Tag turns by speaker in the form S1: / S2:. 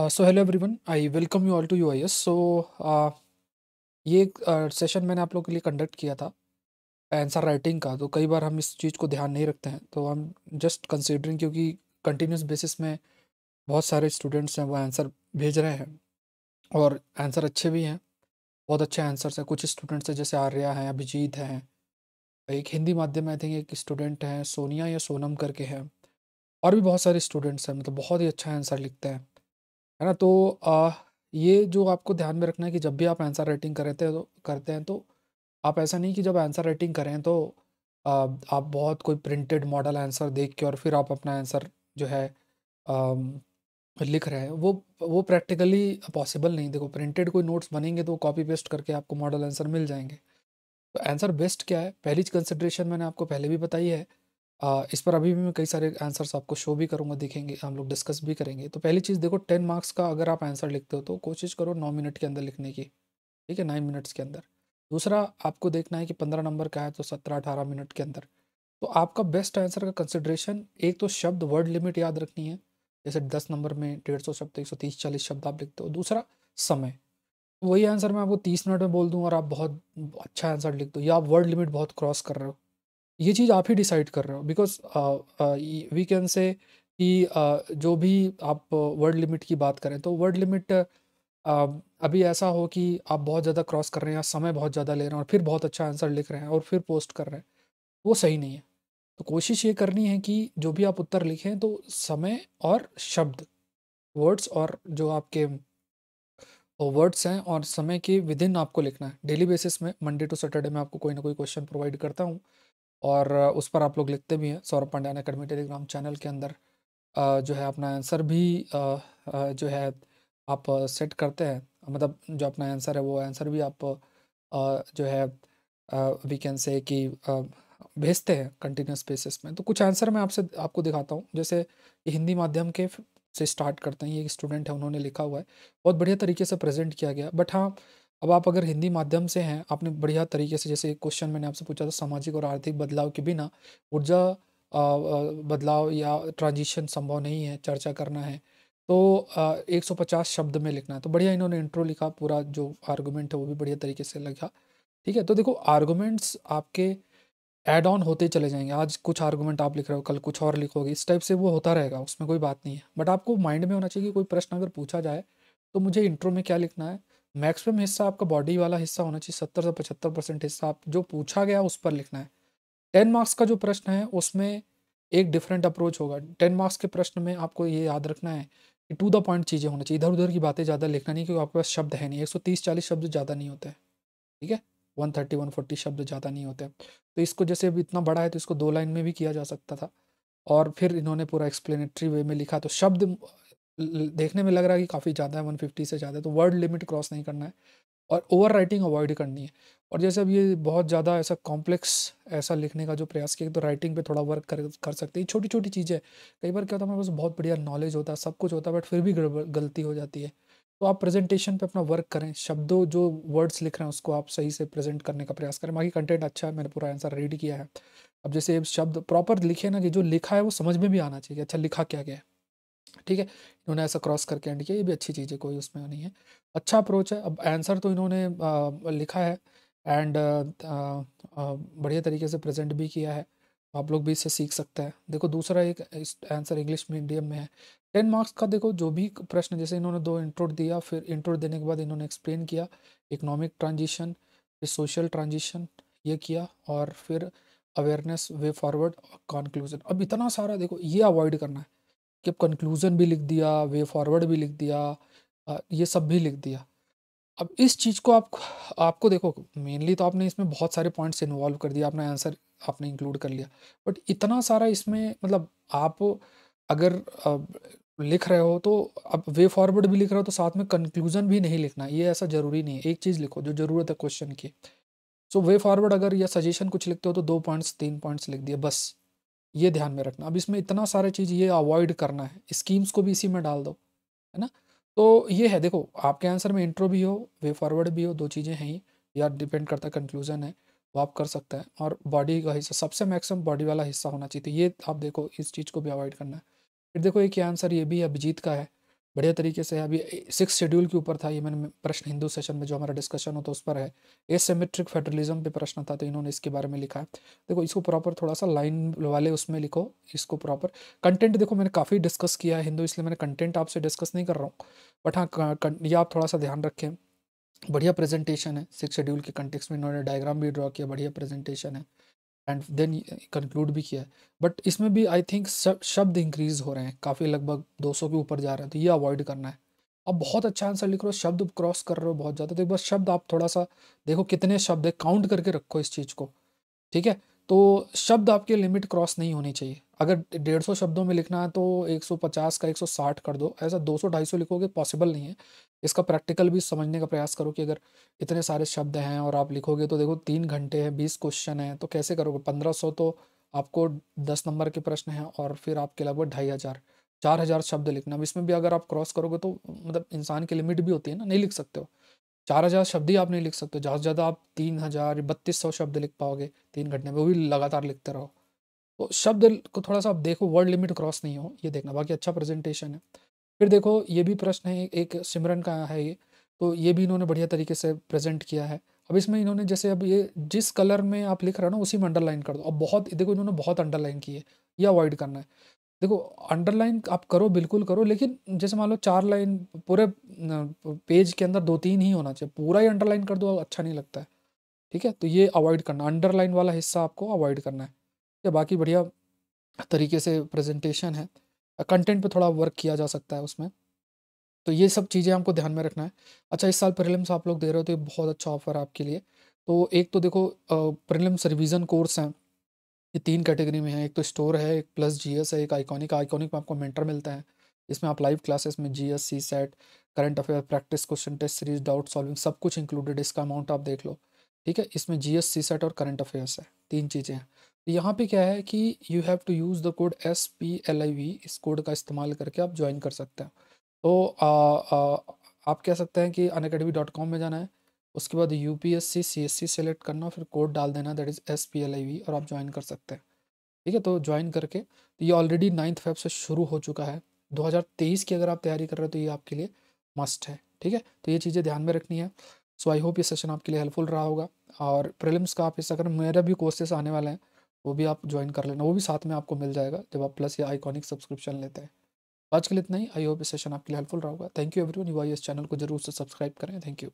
S1: Uh, everyone I welcome you all to you I So so uh, ये एक uh, session मैंने आप लोग के लिए कंडक्ट किया था आंसर राइटिंग का तो कई बार हम इस चीज़ को ध्यान नहीं रखते हैं तो हम जस्ट कंसिडरिंग क्योंकि कंटिन्यूस बेसिस में बहुत सारे स्टूडेंट्स हैं वो आंसर भेज रहे हैं और आंसर अच्छे भी हैं बहुत अच्छे आंसर्स हैं कुछ स्टूडेंट्स हैं जैसे आर्या हैं अभिजीत हैं एक हिंदी माध्यम आई थिंक एक स्टूडेंट हैं सोनिया या सोनम करके हैं और भी बहुत सारे स्टूडेंट्स हैं मतलब बहुत ही अच्छा आंसर लिखते हैं है ना तो आ, ये जो आपको ध्यान में रखना है कि जब भी आप आंसर राइटिंग करते तो करते हैं तो आप ऐसा नहीं कि जब आंसर राइटिंग करें तो आ, आप बहुत कोई प्रिंटेड मॉडल आंसर देख के और फिर आप अपना आंसर जो है आ, लिख रहे हैं वो वो प्रैक्टिकली पॉसिबल नहीं देखो प्रिंटेड कोई नोट्स बनेंगे तो कॉपी पेस्ट करके आपको मॉडल आंसर मिल जाएंगे तो आंसर बेस्ट क्या है पहली कंसिड्रेशन मैंने आपको पहले भी बताई है इस पर अभी भी मैं कई सारे आंसर्स आपको शो भी करूँगा देखेंगे हम लोग डिस्कस भी करेंगे तो पहली चीज़ देखो टेन मार्क्स का अगर आप आंसर लिखते हो तो कोशिश करो नौ मिनट के अंदर लिखने की ठीक है नाइन मिनट्स के अंदर दूसरा आपको देखना है कि पंद्रह नंबर का है तो सत्रह अठारह मिनट के अंदर तो आपका बेस्ट आंसर का कंसिड्रेशन एक तो शब्द वर्ड लिमिट याद रखनी है जैसे दस नंबर में डेढ़ सौ शब्द एक सौ तीस चालीस शब्द आप लिखते हो दूसरा समय तो वही आंसर मैं आपको तीस मिनट में बोल दूँ और आप बहुत अच्छा आंसर लिख दो या आप वर्ड लिमिट बहुत क्रॉस कर रहे हो ये चीज़ आप ही डिसाइड कर रहे हो बिकॉज वी कैन से कि uh, जो भी आप वर्ड लिमिट की बात करें तो वर्ड लिमिट uh, अभी ऐसा हो कि आप बहुत ज़्यादा क्रॉस कर रहे हैं या समय बहुत ज़्यादा ले रहे हैं और फिर बहुत अच्छा आंसर लिख रहे हैं और फिर पोस्ट कर रहे हैं वो सही नहीं है तो कोशिश ये करनी है कि जो भी आप उत्तर लिखें तो समय और शब्द वर्ड्स और जो आपके वर्ड्स हैं और समय के विदिन आपको लिखना है डेली बेसिस में मंडे टू सैटरडे में आपको कोई ना कोई क्वेश्चन प्रोवाइड करता हूँ और उस पर आप लोग लिखते भी हैं Saurabh Pandyan academy Telegram channel के अंदर जो है अपना आंसर भी जो है आप सेट करते हैं मतलब जो अपना आंसर है वो आंसर भी आप जो है वी कैन से कि भेजते हैं कंटिन्यूस बेसिस में तो कुछ आंसर मैं आपसे आपको दिखाता हूँ जैसे हिंदी माध्यम के से स्टार्ट करते हैं ये एक स्टूडेंट है उन्होंने लिखा हुआ है बहुत बढ़िया तरीके से प्रेजेंट किया गया बट हाँ अब आप अगर हिंदी माध्यम से हैं आपने बढ़िया तरीके से जैसे एक क्वेश्चन मैंने आपसे पूछा था सामाजिक और आर्थिक बदलाव के बिना ऊर्जा बदलाव या ट्रांजिशन संभव नहीं है चर्चा करना है तो एक सौ पचास शब्द में लिखना है तो बढ़िया इन्होंने इंट्रो लिखा पूरा जो आर्गूमेंट है वो भी बढ़िया तरीके से लिखा ठीक है तो देखो आर्गूमेंट्स आपके एड ऑन होते चले जाएंगे आज कुछ आर्गूमेंट आप लिख रहे हो कल कुछ और लिखोगे इस टाइप से वो होता रहेगा उसमें कोई बात नहीं है बट आपको माइंड में होना चाहिए कि कोई प्रश्न अगर पूछा जाए तो मुझे इंट्रो में क्या लिखना है मैक्सिमम हिस्सा आपका बॉडी वाला हिस्सा होना चाहिए सत्तर से पचहत्तर परसेंट हिस्सा आप जो पूछा गया उस पर लिखना है टेन मार्क्स का जो प्रश्न है उसमें एक डिफरेंट अप्रोच होगा टेन मार्क्स के प्रश्न में आपको ये याद रखना है कि टू द पॉइंट चीज़ें होना चाहिए इधर उधर की बातें ज़्यादा लिखना नहीं क्योंकि आपके पास शब्द है नहीं एक सौ तीस चालीस शब्द ज़्यादा नहीं होते ठीक है वन थर्टी वन फोर्टी शब्द ज़्यादा नहीं होते तो इसको जैसे अभी इतना बड़ा है तो इसको दो लाइन में भी किया जा सकता था और फिर इन्होंने पूरा एक्सप्लेनेटरी वे में लिखा तो शब्द देखने में लग रहा है कि काफ़ी ज़्यादा है 150 से ज़्यादा है तो वर्ड लिमिट क्रॉस नहीं करना है और ओवर राइटिंग अवॉइड करनी है और जैसे अब ये बहुत ज़्यादा ऐसा कॉम्प्लेक्स ऐसा लिखने का जो प्रयास किया तो राइटिंग पे थोड़ा वर्क कर कर सकते हैं छोटी छोटी चीज़ें कई बार क्या होता है हमारे पास बहुत बढ़िया नॉलेज होता है सब कुछ होता है बट फिर भी गलती हो जाती है तो आप प्रेजेंटेशन पे अपना वर्क करें शब्दों जो वर्ड्स लिख रहे हैं उसको आप सही से प्रेजेंट करने का प्रयास करें बाकी कंटेंट अच्छा है मैंने पूरा आंसर रीड किया है अब जैसे शब्द प्रॉपर लिखे ना कि जो लिखा है वो समझ में भी आना चाहिए अच्छा लिखा क्या गया है ठीक है इन्होंने ऐसा क्रॉस करके एंड किया ये भी अच्छी चीज़ है कोई उसमें नहीं है अच्छा अप्रोच है अब आंसर तो इन्होंने लिखा है एंड बढ़िया तरीके से प्रेजेंट भी किया है आप लोग भी इससे सीख सकते हैं देखो दूसरा एक आंसर इंग्लिश मीडियम में है टेन मार्क्स का देखो जो भी प्रश्न जैसे इन्होंने दो इंट्रोड दिया फिर इंट्रोड देने के बाद इन्होंने एक्सप्लेन किया इकोनॉमिक ट्रांजिशन फिर सोशल ट्रांजिशन ये किया और फिर अवेयरनेस वे फॉरवर्ड कॉन्क्लूजन अब इतना सारा देखो ये अवॉइड करना है कि अब कंक्लूज़न भी लिख दिया वे फॉरवर्ड भी लिख दिया ये सब भी लिख दिया अब इस चीज़ को आप आपको देखो मेनली तो आपने इसमें बहुत सारे पॉइंट्स इन्वॉल्व कर दिया अपना आंसर आपने इंक्लूड कर लिया बट इतना सारा इसमें मतलब आप अगर लिख रहे हो तो अब वे फॉरवर्ड भी लिख रहे हो तो साथ में कंक्लूजन भी नहीं लिखना ये ऐसा ज़रूरी नहीं है एक चीज़ लिखो जो ज़रूरत है क्वेश्चन की सो वे फॉरवर्ड अगर या सजेशन कुछ लिखते हो तो दो पॉइंट्स तीन पॉइंट्स लिख दिए बस ये ध्यान में रखना अब इसमें इतना सारा चीज़ ये अवॉइड करना है स्कीम्स को भी इसी में डाल दो है ना तो ये है देखो आपके आंसर में इंट्रो भी हो वे फॉरवर्ड भी हो दो चीज़ें हैं ही या डिपेंड करता है कंक्लूजन है वो आप कर सकते हैं और बॉडी का हिस्सा सबसे मैक्सिमम बॉडी वाला हिस्सा होना चाहिए तो ये आप देखो इस चीज़ को भी अवॉइड करना है फिर देखो एक आंसर ये भी अभिजीत का है बढ़िया तरीके से अभी सिक्स शेड्यूल के ऊपर था ये मैंने प्रश्न हिंदू सेशन में जो हमारा डिस्कशन होता है उस पर है एसेमेट्रिक फेडरलिज्म पे प्रश्न था तो इन्होंने इसके बारे में लिखा है देखो इसको प्रॉपर थोड़ा सा लाइन वाले उसमें लिखो इसको प्रॉपर कंटेंट देखो मैंने काफ़ी डिस्कस किया है हिंदू इसलिए मैंने कंटेंट आपसे डिस्कस नहीं कर रहा हूँ बट हाँ ये आप थोड़ा सा ध्यान रखें बढ़िया प्रेजेंटेशन है सिक्स शेड्यूल के कंटेक्स में इन्होंने डायग्राम भी ड्रॉ किया बढ़िया प्रेजेंटेशन है एंड देन कंक्लूड भी किया है बट इसमें भी आई थिंक शब्द इंक्रीज हो रहे हैं काफ़ी लगभग 200 के ऊपर जा रहे हैं तो ये अवॉइड करना है अब बहुत अच्छा आंसर लिख रहे हो शब्द क्रॉस कर रहे हो बहुत ज़्यादा तो एक बार शब्द आप थोड़ा सा देखो कितने शब्द है काउंट करके रखो इस चीज़ को ठीक है तो शब्द आपके लिमिट क्रॉस नहीं होनी चाहिए अगर डेढ़ सौ शब्दों में लिखना है तो एक सौ पचास का एक सौ साठ कर दो ऐसा दो सौ ढाई सौ लिखोगे पॉसिबल नहीं है इसका प्रैक्टिकल भी समझने का प्रयास करो कि अगर इतने सारे शब्द हैं और आप लिखोगे तो देखो तीन घंटे हैं बीस क्वेश्चन हैं तो कैसे करोगे पंद्रह सौ तो आपको दस नंबर के प्रश्न हैं और फिर आपके लगभग ढाई हज़ार चार हज़ार शब्द लिखना अब इसमें भी अगर आप क्रॉस करोगे तो मतलब इंसान की लिमिट भी होती है ना नहीं लिख सकते हो चार हज़ार शब्द ही आप नहीं लिख सकते ज़्यादा से ज़्यादा आप तीन हज़ार बत्तीस सौ शब्द लिख पाओगे तीन घंटे में वो भी लगातार लिखते रहो तो शब्द को थोड़ा सा आप देखो वर्ड लिमिट क्रॉस नहीं हो ये देखना बाकी अच्छा प्रेजेंटेशन है फिर देखो ये भी प्रश्न है एक सिमरन का है ये तो ये भी इन्होंने बढ़िया तरीके से प्रेजेंट किया है अब इसमें इन्होंने जैसे अब ये जिस कलर में आप लिख रहे हो ना उसी में अंडरलाइन कर दो अब बहुत देखो इन्होंने बहुत अंडरलाइन की है ये अवॉइड करना है देखो अंडरलाइन आप करो बिल्कुल करो लेकिन जैसे मान लो चार लाइन पूरे पेज के अंदर दो तीन ही होना चाहिए पूरा ही अंडरलाइन कर दो अच्छा नहीं लगता है ठीक है तो ये अवॉइड करना अंडरलाइन वाला हिस्सा आपको अवॉइड करना है या बाकी बढ़िया तरीके से प्रेजेंटेशन है कंटेंट पे थोड़ा वर्क किया जा सकता है उसमें तो ये सब चीज़ें हमको ध्यान में रखना है अच्छा इस साल प्रिलिम्स आप लोग दे रहे हो तो ये बहुत अच्छा ऑफर है आपके लिए तो एक तो देखो प्रिलिम्स रिवीजन कोर्स हैं ये तीन कैटेगरी में तो है एक तो स्टोर है एक प्लस जीएस है एक आइकॉनिक आइकॉनिक में आपको मेंटर मिलता है इसमें आप लाइव क्लासेस में G S C set current affair practice question test series doubt solving सब कुछ इंक्लूडेड इसका अमाउंट आप देख लो ठीक है इसमें जी एस सी सेट और करंट अफेयर्स है तीन चीज़ें हैं यहाँ पे क्या है कि you have to use the code S P L I V इस कोड का इस्तेमाल करके आप ज्वाइन कर सकते हैं तो आ, आ, आप कह सकते हैं कि अन अकेडमी डॉट कॉम में जाना है उसके बाद U P S C C S C select करना फिर कोड डाल देना that is S P L I V और आप ज्वाइन कर सकते हैं ठीक है तो ज्वाइन करके तो ये ऑलरेडी नाइन्थ फेब से शुरू हो चुका है 2023 की अगर आप तैयारी कर रहे हो तो ये आपके लिए मस्ट है ठीक है तो ये चीज़ें ध्यान में रखनी है सो आई होप ये सेशन आपके लिए हेल्पफुल रहा होगा और प्रिलिम्स का आप इस अगर मेरा भी कोर्सेस आने वाले हैं वो भी आप ज्वाइन कर लेना वो भी साथ में आपको मिल जाएगा जब आप प्लस या आइकॉनिक सब्सक्रिप्शन लेते हैं आज के लिए इतना ही आई होप इस सेशन आपके लिए हेल्पफुल रहा होगा thank you everyone you I इस चैनल को जरूर से सब्सक्राइब करें थैंक यू